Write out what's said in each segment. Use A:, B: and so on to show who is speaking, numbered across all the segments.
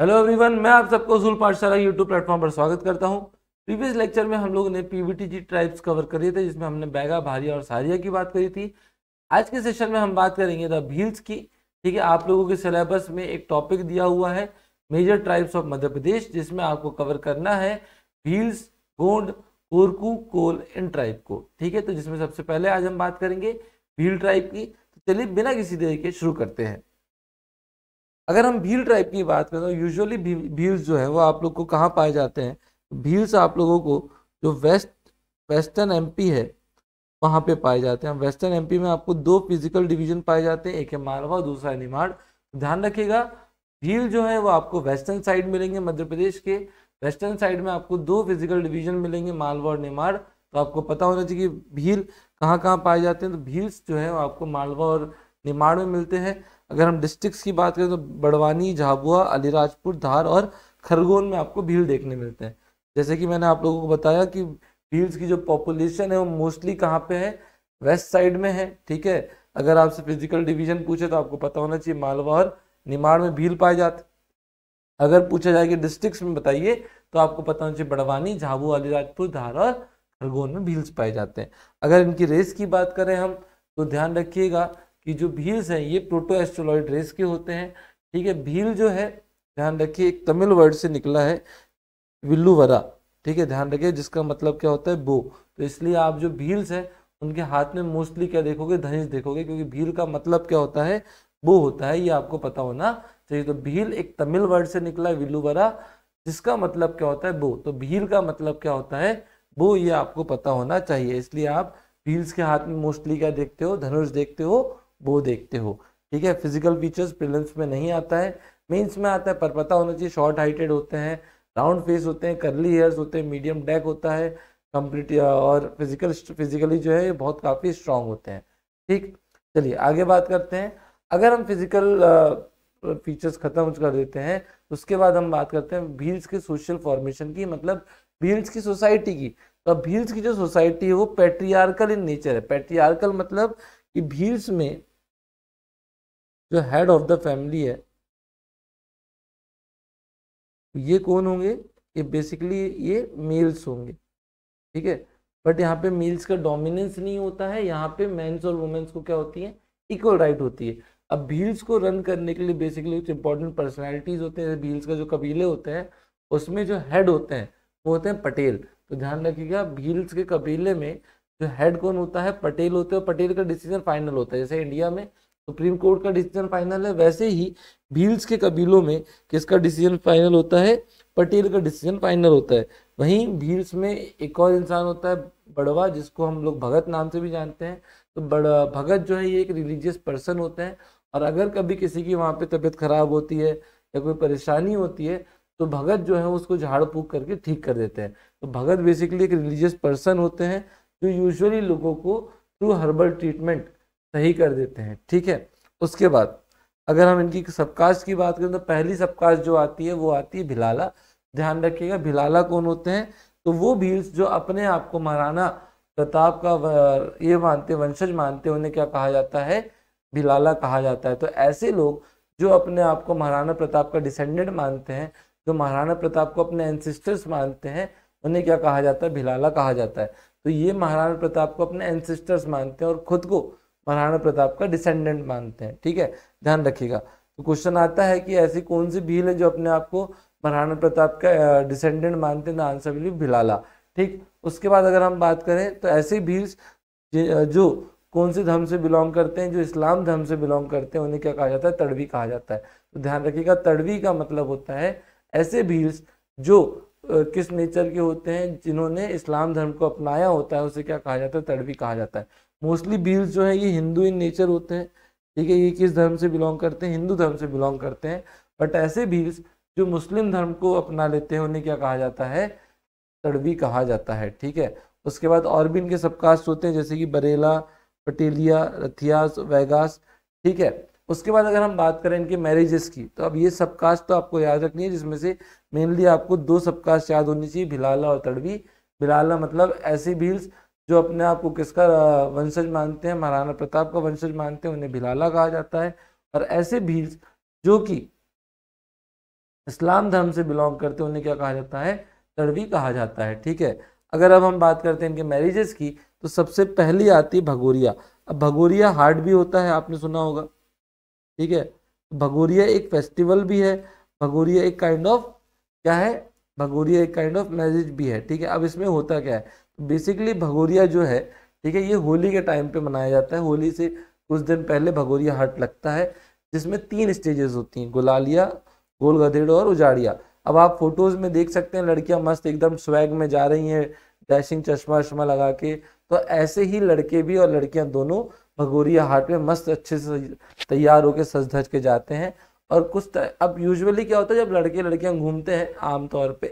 A: hello everyone मैं आप सबको जूल पाठशाला यूट्यूब प्लेटफॉर्म पर स्वागत करता हूं प्रीवियस लेक्चर में हम लोगों ने पीवीटीजी ट्राइब्स कवर करी थे जिसमें हमने बैगा भारिया और सारिया की बात करी थी आज के सेशन में हम बात करेंगे द भील्स की ठीक है आप लोगों के सिलेबस में एक टॉपिक दिया हुआ है major tribes of Madhya Pradesh जिसमें आपको कवर करना है भील्स गोंड कोरकू कोल इन ट्राइब को ठीक है तो जिसमें सबसे पहले आज हम बात करेंगे भील ट्राइब की तो चलिए बिना किसी देरी के शुरू करते हैं अगर हम भील ट्राइब की बात करें तो यूजुअली भील्स जो है वो आप लोग को कहाँ पाए जाते हैं भील्स आप लोगों को जो वेस्ट वेस्टर्न एमपी है वहाँ पे पाए जाते हैं वेस्टर्न एमपी में आपको दो फिजिकल डिवीजन पाए जाते हैं एक है मालवा दूसरा है निमाड़ ध्यान रखिएगा भील जो है वो आपको वेस्टर्न साइड मिलेंगे मध्य प्रदेश के वेस्टर्न साइड में आपको दो फिजिकल डिवीजन मिलेंगे मालवा और निमाड़ तो आपको पता होना चाहिए कि भील कहाँ कहाँ पाए जाते हैं तो भील्स जो है वो आपको मालवा और निमाड़ में मिलते हैं अगर हम डिस्ट्रिक्स की बात करें तो बड़वानी झाबुआ अलीराजपुर धार और खरगोन में आपको भीड़ देखने मिलते हैं जैसे कि मैंने आप लोगों को बताया कि भील्स की जो पॉपुलेशन है वो मोस्टली कहाँ पे है वेस्ट साइड में है ठीक है अगर आपसे फिजिकल डिवीजन पूछे तो आपको पता होना चाहिए मालवा और निमाड़ में भील पाए जाते अगर पूछा जाए कि डिस्ट्रिक्ट में बताइए तो आपको पता होना चाहिए बड़वानी झाबू अलीराजपुर धार और खरगोन में भील्स पाए जाते हैं अगर इनकी रेस की बात करें हम तो ध्यान रखिएगा कि जो भील्स हैं ये प्रोटो एस्ट्रोलॉइड रेस के होते हैं ठीक है भील जो है ध्यान रखिए एक तमिल वर्ड से निकला है विल्लुवरा ठीक है ध्यान रखिए जिसका मतलब क्या होता है बो तो इसलिए आप जो भील्स हैं उनके हाथ में मोस्टली क्या देखोगे धनिष देखोगे क्योंकि भील का मतलब क्या होता है बो होता है ये आपको पता होना चाहिए तो भील एक तमिल वर्ड से निकला है विल्लुवरा जिसका मतलब क्या होता है बो तो भील का मतलब क्या होता है बो ये आपको पता होना चाहिए इसलिए आप भील्स के हाथ में मोस्टली क्या देखते हो धनुष देखते हो वो देखते हो ठीक है फिजिकल फीचर्स प्रिलिम्स में नहीं आता है मेंस में आता है पर पता होना चाहिए शॉर्ट हाइटेड होते हैं राउंड फेस होते हैं करली हेयर्स होते हैं मीडियम डैक होता है कंप्लीट और फिजिकल फिजिकली जो है ये बहुत काफ़ी स्ट्रांग होते हैं ठीक चलिए आगे बात करते हैं अगर हम फिजिकल फीचर्स ख़त्म कर देते हैं तो उसके बाद हम बात करते हैं भील्स के सोशल फॉर्मेशन की मतलब भील्स की सोसाइटी की तो भील्स की जो सोसाइटी है वो पेट्रियारकल इन नेचर है पेट्रियारकल मतलब कि भील्स में जो हेड ऑफ द फैमिली है तो ये कौन होंगे ये बेसिकली ये मेल्स होंगे ठीक है बट यहाँ पे मेल्स का डोमिनेंस नहीं होता है यहाँ पे मेन्स और वुमेन्स को क्या होती है इक्वल राइट होती है अब भील्स को रन करने के लिए बेसिकली कुछ इंपॉर्टेंट पर्सनैलिटीज होते हैं भील्स का जो कबीले होते हैं उसमें जो हेड होते हैं वो होते हैं पटेल तो ध्यान रखिएगा भील्स के कबीले में जो हेड कौन होता है पटेल होते हैं और पटेल का डिसीजन फाइनल होता है जैसे इंडिया में सुप्रीम कोर्ट का डिसीजन फाइनल है वैसे ही भील्स के कबीलों में किसका डिसीजन फाइनल होता है पटेल का डिसीजन फाइनल होता है वहीं भील्स में एक और इंसान होता है बड़वा जिसको हम लोग भगत नाम से भी जानते हैं तो बड़ा भगत जो है ये एक रिलीजियस पर्सन होते हैं और अगर कभी किसी की वहाँ पे तबीयत खराब होती है या कोई परेशानी होती है तो भगत जो है उसको झाड़ फूक करके ठीक कर देते हैं तो भगत बेसिकली एक रिलीजियस पर्सन होते हैं जो यूजली लोगों को थ्रू हर्बल ट्रीटमेंट सही कर देते हैं ठीक है उसके बाद अगर हम इनकी सबकास्ट की बात करें तो पहली सबकास्ट जो आती है वो आती है भिलाला ध्यान रखिएगा भिलाला कौन होते हैं तो वो भील्स जो अपने आप को महाराणा प्रताप का ये मानते वंशज मानते उन्हें क्या कहा जाता है भिलाला कहा जाता है तो ऐसे लोग जो अपने आप को महाराणा प्रताप का डिसेंडेंट मानते हैं जो महाराणा प्रताप को अपने एनसिस्टर्स मानते हैं उन्हें क्या कहा जाता है भिलाला कहा जाता है तो ये महाराणा प्रताप को अपने एनसिस्टर्स मानते हैं और खुद को महाराणा प्रताप का डिसेंडेंट मानते हैं ठीक है ध्यान रखिएगा तो क्वेश्चन आता है कि ऐसी कौन सी भील है जो अपने आप को महाराणा प्रताप का डिसेंडेंट मानते हैं आंसर विल भिलाला ठीक उसके बाद अगर हम बात करें तो ऐसी भील्स जो कौन से धर्म से बिलोंग करते हैं जो इस्लाम धर्म से बिलोंग करते हैं उन्हें क्या कहा जाता है तड़वी कहा जाता है तो ध्यान रखिएगा तड़वी का मतलब होता है ऐसे भील्स जो किस नेचर के होते हैं जिन्होंने इस्लाम धर्म को अपनाया होता है उसे क्या कहा जाता है तड़वी कहा जाता है मोस्टली बील्स जो है ये हिंदू इन नेचर होते हैं ठीक है ये किस धर्म से बिलोंग करते हैं हिंदू धर्म से बिलोंग करते हैं बट ऐसे बील्स जो मुस्लिम धर्म को अपना लेते हैं उन्हें क्या कहा जाता है तड़वी कहा जाता है ठीक है उसके बाद और भी इनके सबकास्ट होते हैं जैसे कि बरेला पटेलिया रथियास वैगास ठीक है उसके बाद अगर हम बात करें इनके मैरिजेस की तो अब ये सबकास्ट तो आपको याद रखनी है जिसमें से मेनली आपको दो सबकास्ट याद होनी चाहिए भिलाला और तड़वी भिलाला मतलब ऐसे भील्स जो अपने आप को किसका वंशज मानते हैं महाराणा प्रताप का वंशज मानते हैं उन्हें भिलाला कहा जाता है और ऐसे भील्स जो कि इस्लाम धर्म से बिलोंग करते हैं उन्हें क्या कहा जाता है तड़वी कहा जाता है ठीक है अगर अब हम बात करते हैं इनके मैरिजेस की तो सबसे पहली आती है भगोरिया अब भगोरिया हार्ट भी होता है आपने सुना होगा ठीक है भगोरिया एक फेस्टिवल भी है भगोरिया एक काइंड ऑफ क्या है भगोरिया एक काइंड ऑफ मैरिज भी है ठीक है अब इसमें होता क्या है बेसिकली भगोरिया जो है ठीक है ये होली के टाइम पे मनाया जाता है होली से कुछ दिन पहले भगोरिया हट लगता है जिसमें तीन स्टेजेस होती हैं गुलालिया गोल गधेड़ और उजाड़िया अब आप फोटोज़ में देख सकते हैं लड़कियां मस्त एकदम स्वैग में जा रही हैं डैशिंग चश्मा वश्मा लगा के तो ऐसे ही लड़के भी और लड़कियाँ दोनों भगोरिया हाट में मस्त अच्छे से तैयार होकर सज धज के जाते हैं और कुछ अब यूजुअली क्या होता है जब लड़के लड़कियाँ घूमते हैं आमतौर पर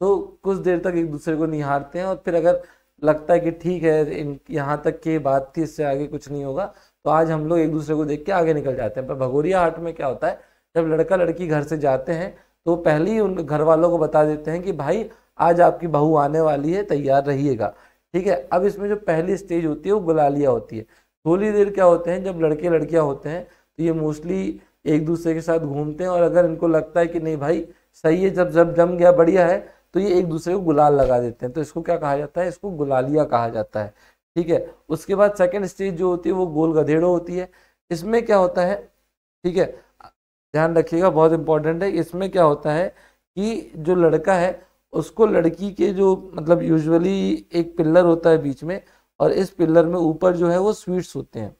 A: तो कुछ देर तक एक दूसरे को निहारते हैं और फिर अगर लगता है कि ठीक है इन यहाँ तक की बात थी इससे आगे कुछ नहीं होगा तो आज हम लोग एक दूसरे को देख के आगे निकल जाते हैं पर भगोरिया हाट में क्या होता है जब लड़का लड़की घर से जाते हैं तो पहले ही उन घर वालों को बता देते हैं कि भाई आज आपकी बहू आने वाली है तैयार रहिएगा ठीक है अब इसमें जो पहली स्टेज होती है वो गुलालिया होती है थोड़ी देर क्या होते हैं जब लड़के लड़कियाँ होते हैं तो ये मोस्टली एक दूसरे के साथ घूमते हैं और अगर इनको लगता है कि नहीं भाई सही है जब जब जम गया बढ़िया है तो ये एक दूसरे को गुलाल लगा देते हैं तो इसको क्या कहा जाता है इसको गुलालिया कहा जाता है ठीक है उसके बाद सेकेंड स्टेज जो होती है वो गोल गधेड़ो होती है इसमें क्या होता है ठीक है ध्यान रखिएगा बहुत इंपॉर्टेंट है इसमें क्या होता है कि जो लड़का है उसको लड़की के जो मतलब यूजुअली एक पिल्लर होता है बीच में और इस पिल्लर में ऊपर जो है वो स्वीट्स होते हैं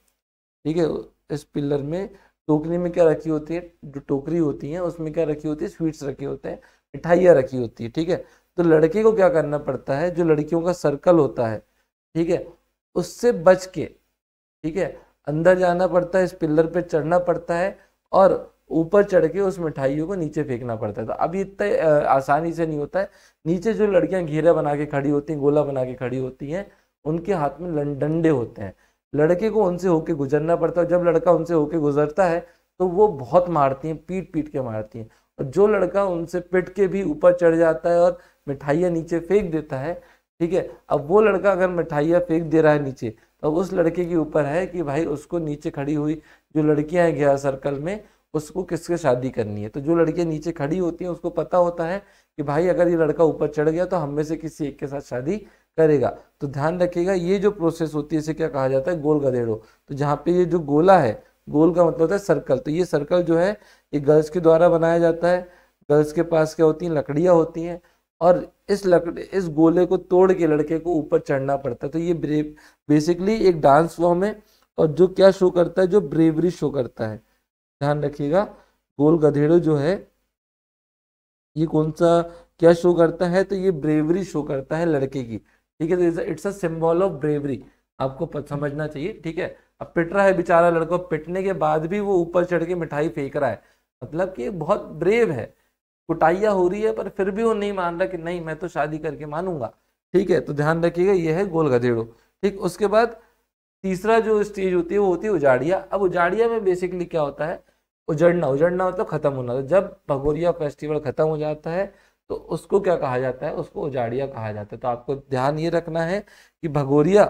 A: ठीक है इस पिल्लर में टोकरी में क्या रखी होती है जो टोकरी होती है उसमें क्या रखी होती है स्वीट्स रखे होते हैं मिठाइयाँ रखी होती है ठीक है तो लड़के को क्या करना पड़ता है जो लड़कियों का सर्कल होता है ठीक है उससे बच के ठीक है अंदर जाना पड़ता है इस पिल्लर पे चढ़ना पड़ता है और ऊपर चढ़ के उस मिठाइयों को नीचे फेंकना पड़ता है तो अभी इतना आसानी से नहीं होता है नीचे जो लड़कियां घेरा बना के खड़ी होती हैं गोला बना के खड़ी होती हैं उनके हाथ में डंडे होते हैं लड़के को उनसे होके गुजरना पड़ता है जब लड़का उनसे होके गुजरता है तो वो बहुत मारती हैं पीट पीट के मारती हैं और तो जो लड़का उनसे पिट के भी ऊपर चढ़ जाता है और मिठाइयाँ नीचे फेंक देता है ठीक है अब वो लड़का अगर मिठाइयाँ फेंक दे रहा है नीचे तो उस लड़के के ऊपर है कि भाई उसको नीचे खड़ी हुई जो लड़कियाँ हैं गया सर्कल में उसको किसके शादी करनी है तो जो लड़कियाँ नीचे खड़ी होती हैं उसको पता होता है कि भाई अगर ये लड़का ऊपर चढ़ गया तो हम में से किसी एक के साथ शादी करेगा तो ध्यान रखिएगा ये जो प्रोसेस होती है इसे क्या कहा जाता है गोल गधेड़ो तो जहाँ पे ये जो गोला है गोल का मतलब होता है सर्कल तो ये सर्कल जो है ये गर्ल्स के द्वारा बनाया जाता है गर्ल्स के पास क्या होती हैं लकड़ियाँ होती हैं और इस लकड़ी इस गोले को तोड़ के लड़के को ऊपर चढ़ना पड़ता है तो ये ब्रेव बेसिकली एक डांस फॉर्म है और जो क्या शो करता है जो ब्रेवरी शो करता है ध्यान रखिएगा गोल गधेड़ो जो है ये कौन सा क्या शो करता है तो ये ब्रेवरी शो करता है लड़के की ठीक है तो it's a symbol of bravery आपको समझना चाहिए ठीक है अब पिट रहा है बेचारा लड़का पिटने के बाद भी वो ऊपर चढ़ के मिठाई फेंक रहा है मतलब कि बहुत ब्रेव है कुटाइया हो रही है पर फिर भी वो नहीं मान रहा कि नहीं मैं तो शादी करके मानूंगा ठीक है तो ध्यान रखिएगा ये है गोल गधेड़ो ठीक उसके बाद तीसरा जो स्टेज होती है वो होती है उजाड़िया अब उजाड़िया में बेसिकली क्या होता है उजड़ना उजड़ना मतलब खत्म होना तो जब भगोरिया फेस्टिवल खत्म हो जाता है तो उसको क्या कहा जाता है उसको उजाड़िया कहा जाता है तो आपको ध्यान ये रखना है कि भगोरिया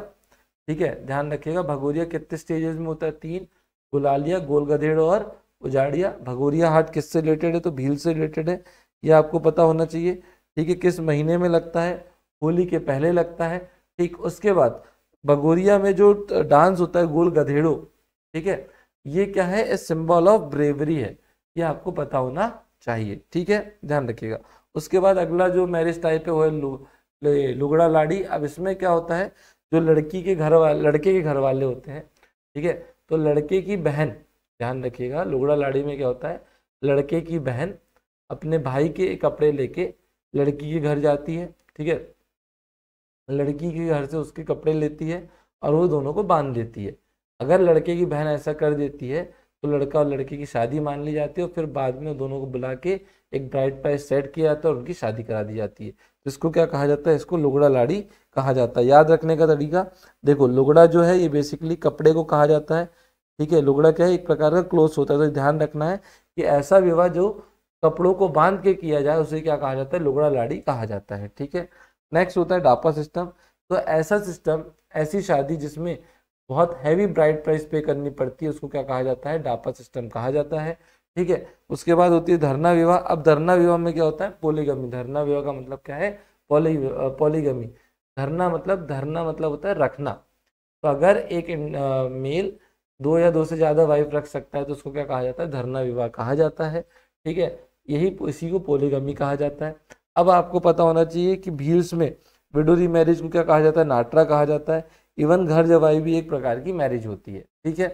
A: ठीक है ध्यान रखिएगा भगोरिया कितने स्टेजेस में होता है तीन गुलालिया गोल और उजाड़िया भगोरिया हाट किससे रिलेटेड है तो भील से रिलेटेड है ये आपको पता होना चाहिए ठीक है किस महीने में लगता है होली के पहले लगता है ठीक उसके बाद भगोरिया में जो डांस होता है गोल गधेड़ो ठीक है ये क्या है ए सिंबल ऑफ ब्रेवरी है ये आपको पता होना चाहिए ठीक है ध्यान रखिएगा उसके बाद अगला जो मैरिज टाइप है वो है लुगड़ा लाड़ी अब इसमें क्या होता है जो लड़की के घर वाले लड़के के घर वाले होते हैं ठीक है तो लड़के की बहन ध्यान रखिएगा लुगड़ा लाड़ी में क्या होता है लड़के की बहन अपने भाई के कपड़े लेके लड़की के घर जाती है ठीक है लड़की के घर से उसके कपड़े लेती है और वो दोनों को बांध देती है अगर लड़के की बहन ऐसा कर देती है तो लड़का और लड़की की शादी मान ली जाती है और फिर बाद में दोनों को बुला के एक ब्राइड प्राइस सेट किया जाता है और उनकी शादी करा दी जाती है तो इसको क्या कहा जाता है इसको लुगड़ा लाड़ी कहा जाता है याद रखने का तरीका देखो लुगड़ा जो है ये बेसिकली कपड़े को कहा जाता है ठीक है लुगड़ा क्या है एक प्रकार का क्लोथ होता है तो ध्यान रखना है कि ऐसा विवाह जो कपड़ों को बांध के किया जाए उसे क्या कहा जाता है लुगड़ा लाड़ी कहा जाता है ठीक है नेक्स्ट होता है डापा सिस्टम तो ऐसा सिस्टम ऐसी शादी जिसमें बहुत हैवी ब्राइट प्राइस पे करनी पड़ती है उसको क्या कहा जाता है डापा सिस्टम कहा जाता है ठीक है उसके बाद होती है धरना विवाह अब धरना विवाह में क्या होता है पोलीगमी धरना विवाह का मतलब क्या है पॉली पोलीगमी धरना मतलब धरना मतलब होता है रखना तो अगर एक मेल दो या दो से ज़्यादा वाइफ रख सकता है तो उसको क्या कहा जाता है धरना विवाह कहा जाता है ठीक है यही इसी को पोलीगमी कहा जाता है अब आपको पता होना चाहिए कि भील्स में विडो मैरिज को क्या कहा जाता है नाटरा कहा जाता है इवन घर जवाई भी एक प्रकार की मैरिज होती है ठीक है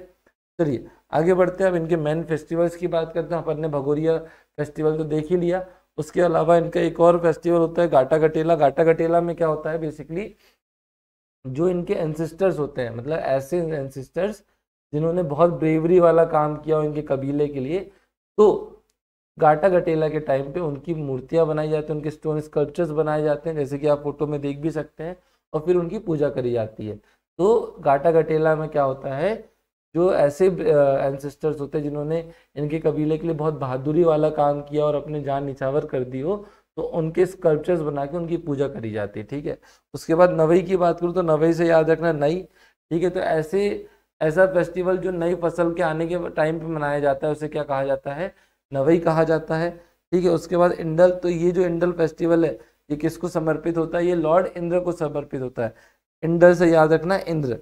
A: चलिए आगे बढ़ते हैं अब इनके मेन फेस्टिवल्स की बात करते हैं अपन ने भगोरिया फेस्टिवल तो देख ही लिया उसके अलावा इनका एक और फेस्टिवल होता है घाटा गटेला घाटा गटेला में क्या होता है बेसिकली जो इनके एनसिस्टर्स होते हैं मतलब ऐसे एनसिस्टर्स जिन्होंने बहुत ब्रेवरी वाला काम किया हो इनके कबीले के लिए तो गाटा गटेला के टाइम पे उनकी मूर्तियां बनाई जाती हैं उनके स्टोन स्कल्पचर्स बनाए जाते हैं जैसे कि आप फोटो में देख भी सकते हैं और फिर उनकी पूजा करी जाती है तो घाटा गटेला में क्या होता है जो ऐसे एंसेस्टर्स होते हैं जिन्होंने इनके कबीले के लिए बहुत बहादुरी वाला काम किया और अपने जान निछावर कर दी हो तो उनके स्कल्पचर्स बना के उनकी पूजा करी जाती है ठीक है उसके बाद नवई की बात करूँ तो नवई से याद रखना नई ठीक है तो ऐसे ऐसा फेस्टिवल जो नई फसल के आने के टाइम पे मनाया जाता है उसे क्या कहा जाता है नवई कहा जाता है ठीक है उसके बाद इंडल तो ये जो इंडल फेस्टिवल है ये किसको समर्पित होता है ये लॉर्ड इंद्र को समर्पित होता है इंद्र से याद रखना इंद्र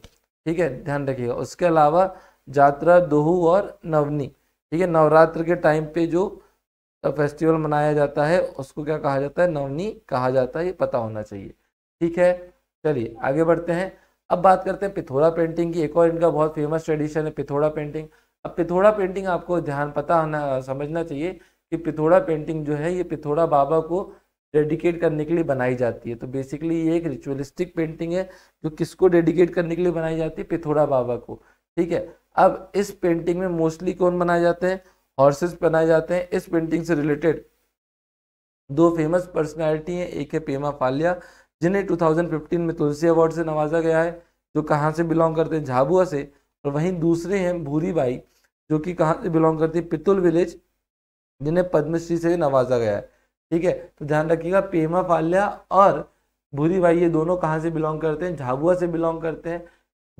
A: ठीक है ध्यान रखिएगा उसके अलावा जात्रा दोहू और नवनी ठीक है नवरात्र के टाइम पे जो फेस्टिवल मनाया जाता है उसको क्या कहा जाता है नवनी कहा जाता है ये पता होना चाहिए ठीक है चलिए आगे बढ़ते हैं अब बात करते हैं पिथौरा पेंटिंग की एक और इनका बहुत फेमस ट्रेडिशन है पिथौरा पेंटिंग अब पिथौरा पेंटिंग आपको ध्यान पता होना समझना चाहिए कि पिथौरा पेंटिंग जो है ये पिथौरा बाबा को डेडिकेट करने के लिए बनाई जाती है तो बेसिकली ये एक रिचुअलिस्टिक पेंटिंग है जो किसको डेडिकेट करने के लिए बनाई जाती है पिथोड़ा बाबा को ठीक है अब इस पेंटिंग में मोस्टली कौन बनाए जाते हैं हॉर्सेस बनाए जाते हैं इस पेंटिंग से रिलेटेड दो फेमस पर्सनैलिटी हैं एक है पेमा फालिया जिन्हें टू में तुलसी अवार्ड से नवाजा गया है जो कहाँ से बिलोंग करते हैं झाबुआ से और तो वहीं दूसरे हैं भूरी बाई जो कि कहाँ से बिलोंग करती है पितुल विलेज जिन्हें पद्मश्री से नवाजा गया है ठीक है तो ध्यान रखिएगा पेमा फाल्या और भूरी भाई ये दोनों कहाँ से बिलोंग करते हैं झाबुआ से बिलोंग करते हैं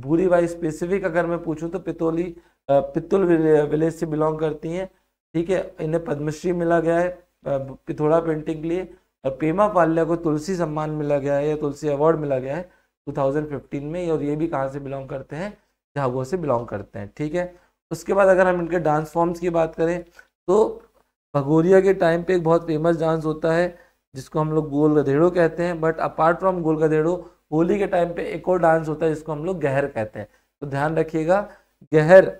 A: भूरी भाई स्पेसिफिक अगर मैं पूछूँ तो पितोली पितुल विलेज से बिलोंग करती हैं ठीक है इन्हें पद्मश्री मिला गया है पिथोड़ा पेंटिंग के लिए और पेमा पाल्या को तुलसी सम्मान मिला गया है या तुलसी अवार्ड मिला गया है 2015 में और ये भी कहाँ से बिलोंग करते हैं झाबुआ से बिलोंग करते हैं ठीक है उसके बाद अगर हम इनके डांस फॉर्म्स की बात करें तो भगोरिया के टाइम पे एक बहुत फेमस डांस होता है जिसको हम लोग गोल गधेड़ो कहते हैं but apart from Gol Gadhedo Holi के टाइम पे एक और डांस होता है जिसको हम लोग गहर कहते हैं तो ध्यान रखिएगा गहर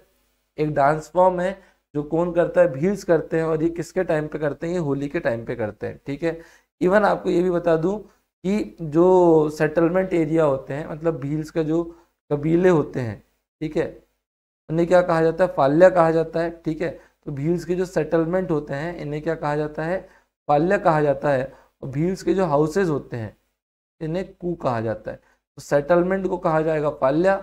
A: एक डांस फॉर्म है जो कौन करता है भील्स करते हैं और ये किसके टाइम पे करते हैं ये होली के टाइम पे करते हैं ठीक है इवन आपको ये भी बता दूं कि जो सेटलमेंट एरिया होते हैं मतलब भील्स का जो कबीले होते हैं ठीक है उन्हें क्या कहा जाता है फाल्या कहा जाता है ठीक है तो भील्स के जो सेटलमेंट होते हैं इन्हें क्या कहा जाता है पाल्य कहा जाता है और भील्स के जो हाउसेज होते हैं इन्हें कू कहा जाता है तो सेटलमेंट को कहा जाएगा पाल्या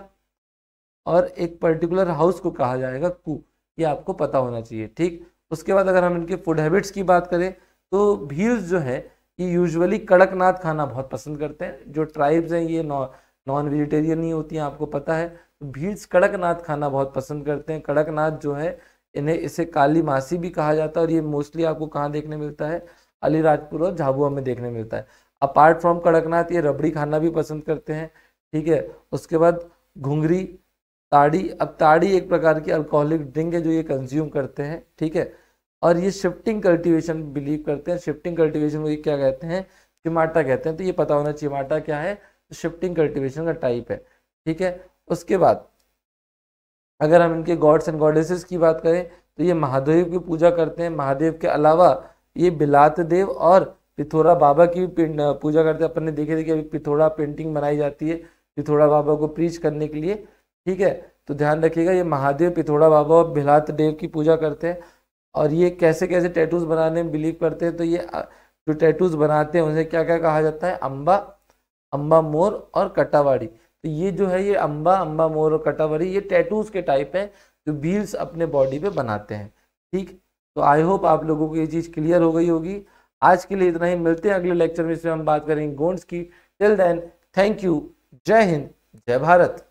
A: और एक पर्टिकुलर हाउस को कहा जाएगा कू ये आपको पता होना चाहिए ठीक उसके बाद अगर हम इनके फूड हैबिट्स की बात करें तो भील्स जो है ये यूजुअली कड़कनाथ खाना बहुत पसंद करते हैं जो ट्राइब्स हैं ये नॉन वेजिटेरियन ही होती हैं आपको पता है तो भील्स कड़कनाथ खाना बहुत पसंद करते हैं कड़कनाथ जो है इन्हें इसे काली मासी भी कहा जाता है और ये मोस्टली आपको कहाँ देखने मिलता है अलीराजपुर और झाबुआ में देखने मिलता है अपार्ट फ्रॉम कड़कनाथ ये रबड़ी खाना भी पसंद करते हैं ठीक है उसके बाद घुंघरी ताड़ी अब ताड़ी एक प्रकार की अल्कोहलिक ड्रिंक है जो ये कंज्यूम करते हैं ठीक है और ये शिफ्टिंग कल्टिवेशन बिलीव करते हैं शिफ्टिंग कल्टिवेशन को ये क्या कहते हैं चिमाटा कहते हैं तो ये पता होना चिमाटा क्या है शिफ्टिंग कल्टिवेशन का टाइप है ठीक है उसके बाद अगर हम इनके गॉड्स एंड गॉडेसेस की बात करें तो ये महादेव की पूजा करते हैं महादेव के अलावा ये बिलात देव और पिथौरा बाबा की पूजा करते हैं अपन ने देखे थे कि अभी पिथौरा पेंटिंग बनाई जाती है पिथौरा बाबा को प्रीच करने के लिए ठीक है तो ध्यान रखिएगा ये महादेव पिथौरा बाबा और बिलात देव की पूजा करते हैं और ये कैसे कैसे टैटूज बनाने में बिलीव करते हैं तो ये जो टैटूज बनाते हैं उन्हें क्या क्या कहा जाता है अम्बा अम्बा मोर और कट्टावाड़ी तो ये जो है ये अम्बा अम्बा मोर और कटावरी ये टैटूज के टाइप है जो बील्स अपने बॉडी पे बनाते हैं ठीक तो आई होप आप लोगों को ये चीज़ क्लियर हो गई होगी आज के लिए इतना ही मिलते हैं अगले लेक्चर में इसमें हम बात करेंगे गोंड्स की टिल देन थैंक यू जय हिंद जय भारत